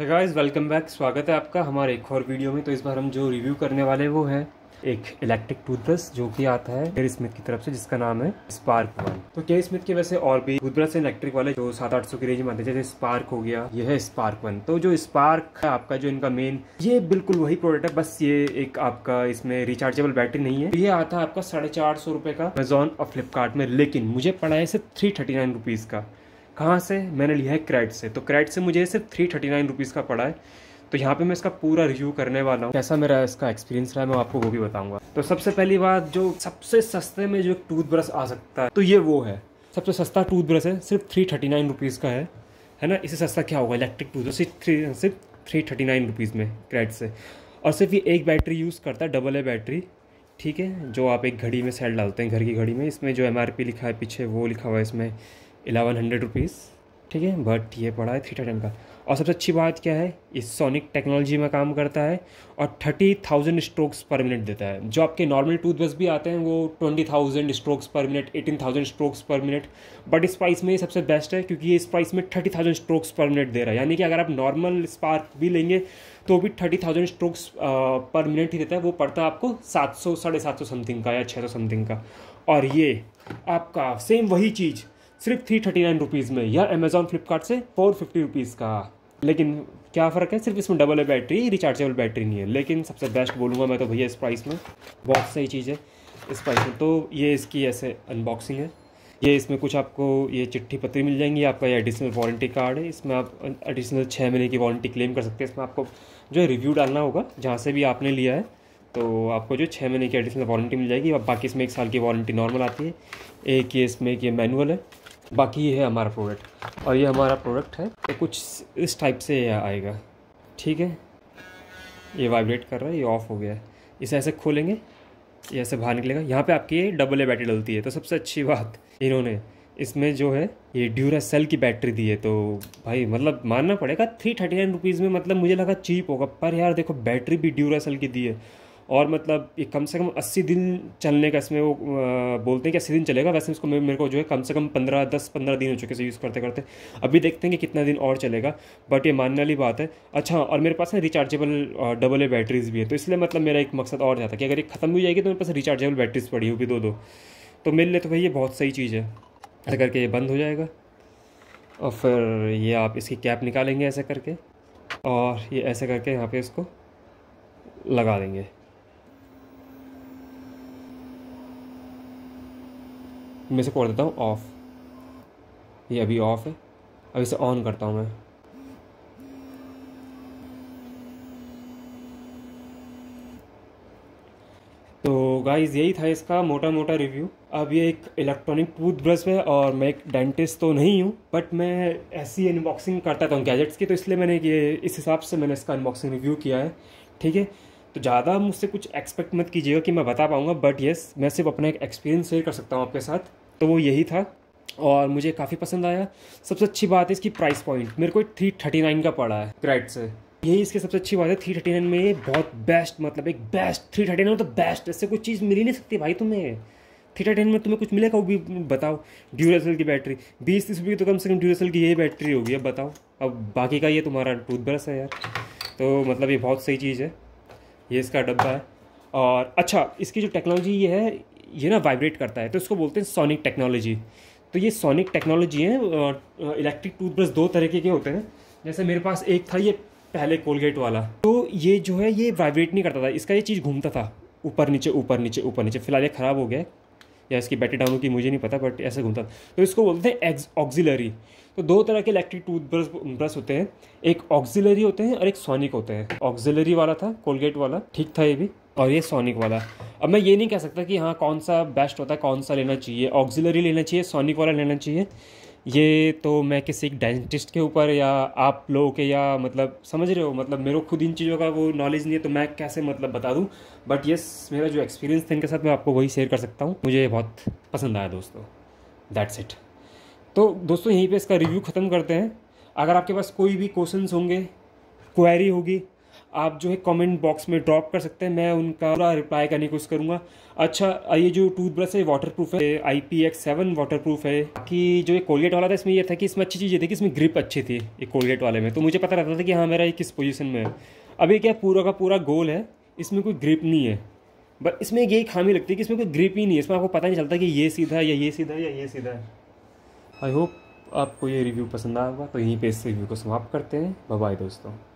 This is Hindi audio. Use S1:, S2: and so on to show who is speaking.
S1: है गाइस वेलकम बैक स्वागत है आपका हमारे एक और वीडियो में तो इस बार हम जो रिव्यू करने वाले वो है एक इलेक्ट्रिक टूथब्रश जो कि आता है केयर स्मिथ की तरफ से जिसका नाम है स्पार्क वन तो केयर स्मिथ के वैसे और भी टूथब्रश इलेक्ट्रिक वाले जो सात आठ सौ की रेंज में आते जैसे स्पार्क हो गया यह है स्पार्क वन तो जो स्पार्क है आपका जो इनका मेन ये बिल्कुल वही प्रोडक्ट है बस ये एक आपका इसमें रिचार्जेबल बैटरी नहीं है ये आता है आपका साढ़े चार सौ रुपए का अमेजोन और फ्लिपकार्ट में लेकिन मुझे पड़ा है सिर्फ थ्री थर्टी नाइन रुपीज का कहाँ से मैंने लिया है क्रेड से तो क्रेड से मुझे सिर्फ थ्री थर्टी नाइन रुपीज़ का पड़ा है तो यहाँ पे मैं इसका पूरा रिव्यू करने वाला हूँ कैसा मेरा इसका एक्सपीरियंस रहा है मैं आपको वो भी बताऊँगा तो सबसे पहली बात जो सबसे सस्ते में जो टूथब्रश आ सकता है तो ये वो है सबसे सस्ता टूथब्रश है सिर्फ थ्री थर्टी नाइन रुपीज़ का है है ना इससे सस्ता क्या होगा इलेक्ट्रिक टूथब्रश सिर्फ थ्री सिर्फ थ्री थर्टी नाइन रुपीज़ में क्रेड से और सिर्फ ये एक बैटरी यूज़ करता है डबल ए बैटरी ठीक है जो आप एक घड़ी में सेल डालते हैं घर की घड़ी में इसमें जो एम लिखा है पीछे वो लिखा हुआ है इसमें एलेवन हंड्रेड रुपीज़ ठीक है बट ये पड़ा है थीटा टेन का और सबसे अच्छी बात क्या है ये सोनिक टेक्नोलॉजी में काम करता है और thirty thousand strokes per minute देता है जो आपके नॉर्मल टूथब्रश भी आते हैं वो twenty thousand strokes per minute eighteen thousand strokes per minute but इस प्राइस में ये सबसे बेस्ट है क्योंकि ये इस प्राइस में thirty thousand strokes per minute दे रहा है यानी कि अगर आप नॉर्मल स्पार्क भी लेंगे तो भी thirty thousand strokes per minute ही देता है वो पड़ता है आपको सात सौ साढ़े सात सौ समथिंग का या छः सौ समथिंग का और ये आपका सेम वही चीज़ सिर्फ थ्री थर्टी नाइन रुपीज़ में या अमेजोन फ्लिपकार्ट से फोर फिफ्टी रुपीज़ का लेकिन क्या फ़र्क है सिर्फ इसमें डबल है बैटरी रिचार्जेबल बैटरी नहीं है लेकिन सबसे बेस्ट बोलूँगा मैं तो भैया इस प्राइस में बहुत सही चीज़ है इस प्राइस में तो ये इसकी ऐसे अनबॉक्सिंग है ये इसमें कुछ आपको ये चिट्ठी पत्री मिल जाएंगी आपका ये एडिशनल वारंटी कार्ड है इसमें आप एडिशनल छः महीने की वारंटी क्लेम कर सकते हैं इसमें आपको जो है रिव्यू डालना होगा जहाँ से भी आपने लिया है तो आपको जो छः महीने की एडिशनल वारंटी मिल जाएगी अब बाकी इसमें एक साल की वारंटी नॉर्मल आती है एक ये इसमें एक ये मैनुअल है बाकी ये है हमारा प्रोडक्ट और ये हमारा प्रोडक्ट है तो कुछ इस टाइप से आएगा ठीक है ये वाइब्रेट कर रहा है ये ऑफ हो गया है इसे ऐसे खोलेंगे ये ऐसे बाहर निकलेगा यहाँ पे आपकी ये डबल ए बैटरी डलती है तो सबसे अच्छी बात इन्होंने इसमें जो है ये ड्यूरा सेल की बैटरी दी है तो भाई मतलब मानना पड़ेगा थ्री थर्टी नाइन रुपीज़ में मतलब मुझे लगा चीप होगा पर यार देखो बैटरी भी ड्यूरा सेल की दी है और मतलब ये कम से कम अस्सी दिन चलने का इसमें वो बोलते हैं कि अस्सी दिन चलेगा वैसे इसको मेरे को जो है कम से कम पंद्रह दस पंद्रह दिन हो चुके से यूज़ करते करते अभी देखते हैं कि कितना दिन और चलेगा बट ये मानने वाली बात है अच्छा और मेरे पास ना रिचार्जेबल डबल ए बैटरीज भी है तो इसलिए मतलब मेरा एक मकसद और जाता है कि अगर ये खत्म हो जाएगी तो मेरे पास रिचार्जेबल बैटरीज पड़ी होगी दो दो तो मेरे लिए तो भाई ये बहुत सही चीज़ है ऐसा करके ये बंद हो जाएगा और फिर ये आप इसकी कैप निकालेंगे ऐसे करके और ये ऐसे करके यहाँ पे इसको लगा देंगे मैं इसे कर देता हूँ ऑफ़ ये अभी ऑफ़ है अब इसे ऑन करता हूँ मैं तो गाइज़ यही था इसका मोटा मोटा रिव्यू अब ये एक इलेक्ट्रॉनिक टूथब्रश है और मैं एक डेंटिस्ट तो नहीं हूँ बट मैं ऐसी अनबॉक्सिंग करता था तो गैजेट्स की तो इसलिए मैंने ये इस हिसाब से मैंने इसका अनबॉक्सिंग रिव्यू किया है ठीक है तो ज़्यादा मुझसे कुछ एक्सपेक्ट मत कीजिएगा कि मैं बता पाऊँगा बट येस मैं सिर्फ अपना एक एक्सपीरियंस शेयर कर सकता हूँ आपके साथ तो वो यही था और मुझे काफ़ी पसंद आया सबसे अच्छी बात है इसकी प्राइस पॉइंट मेरे को थ्री थर्टी नाइन का पड़ा है क्रेड से यही इसकी सबसे अच्छी बात है थ्री थर्टी नाइन में बहुत बेस्ट मतलब एक बेस्ट थ्री थर्टी नाइन तो बेस्ट ऐसे कोई चीज़ मिल ही नहीं सकती भाई तुम्हें थ्री थर्टी नाइन में तुम्हें कुछ मिलेगा वो भी बताओ ड्यूरेसल की बैटरी बीस तीस रुपये तो कम से कम ड्यूरेसल की यही बैटरी होगी अब बताओ अब बाकी का ये तुम्हारा टूथब्रश है यार तो मतलब ये बहुत सही चीज़ है ये इसका डब्बा है और अच्छा इसकी जो टेक्नोलॉजी ये है ये ना वाइब्रेट करता है तो इसको बोलते हैं सोनिक टेक्नोलॉजी तो ये सोनिक टेक्नोलॉजी है इलेक्ट्रिक टूथब्रश दो तरीके के होते हैं जैसे मेरे पास एक था ये पहले कोलगेट वाला तो ये जो है ये वाइब्रेट नहीं करता था इसका ये चीज़ घूमता था ऊपर नीचे ऊपर नीचे ऊपर नीचे फिलहाल ये ख़राब हो गया या इसकी बैटरी डाउन की मुझे नहीं पता बट ऐसा घूमता तो इसको बोलते हैं ऑक्जिलरी तो दो तरह के इलेक्ट्रिक टूथब्रश ब्रश होते हैं एक ऑक्जिलरी होते हैं और एक सोनिक होते हैं ऑक्जिलरी वाला था कोलगेट वाला ठीक था ये भी और ये सोनिक वाला अब मैं ये नहीं कह सकता कि हाँ कौन सा बेस्ट होता है कौन सा लेना चाहिए ऑक्जिलरी लेना चाहिए सोनिक वाला लेना चाहिए ये तो मैं किसी एक डेंटिस्ट के ऊपर या आप लोगों के या मतलब समझ रहे हो मतलब मेरे को खुद इन चीज़ों का वो नॉलेज नहीं है तो मैं कैसे मतलब बता दूँ बट यस मेरा जो एक्सपीरियंस था इनके साथ मैं आपको वही शेयर कर सकता हूँ मुझे बहुत पसंद आया दोस्तों दैट्स इट तो दोस्तों यहीं पर इसका रिव्यू ख़त्म करते हैं अगर आपके पास कोई भी क्वेश्चन होंगे क्वेरी होगी आप जो है कमेंट बॉक्स में ड्रॉप कर सकते हैं मैं उनका पूरा रिप्लाई करने की कोशिश करूँगा अच्छा ये जो टूथब्रश है वाटर प्रूफ है I P X seven waterproof है कि जो ये कोलगेट वाला था इसमें ये था कि इसमें अच्छी चीज़ ये थी कि इसमें ग्रिप अच्छी थी ये कोलगेट वाले में तो मुझे पता रहता था कि हाँ मेरा ये किस पोजिशन में है अभी क्या पूरा का पूरा गोल है इसमें कोई ग्रिप नहीं है बट इसमें यही खामी लगती है कि इसमें कोई ग्रिप ही नहीं है इसमें आपको पता नहीं चलता कि ये सीधा है या ये सीधा है या ये सीधा है आई होप आपको ये रिव्यू पसंद आएगा तो यहीं पे इस रिव्यू को समाप्त करते हैं बाय दोस्तों